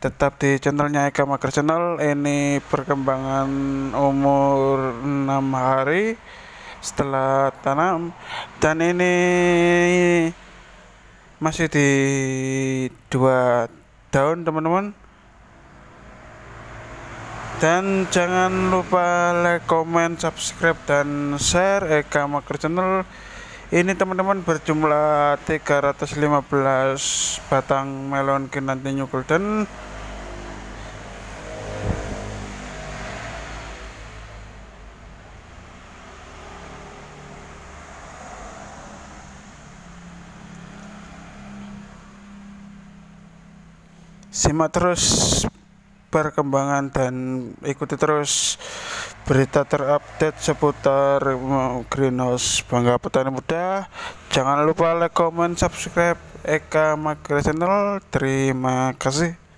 tetap di channelnya Eka Maker Channel ini perkembangan umur 6 hari setelah tanam dan ini masih di dua daun teman-teman dan jangan lupa like, comment, subscribe dan share Eka Maker Channel ini teman-teman berjumlah 315 batang melon kinanti new golden simak terus perkembangan dan ikuti terus berita terupdate seputar eh, greenhouse bangga petani muda jangan lupa like comment subscribe Eka Magra Channel terima kasih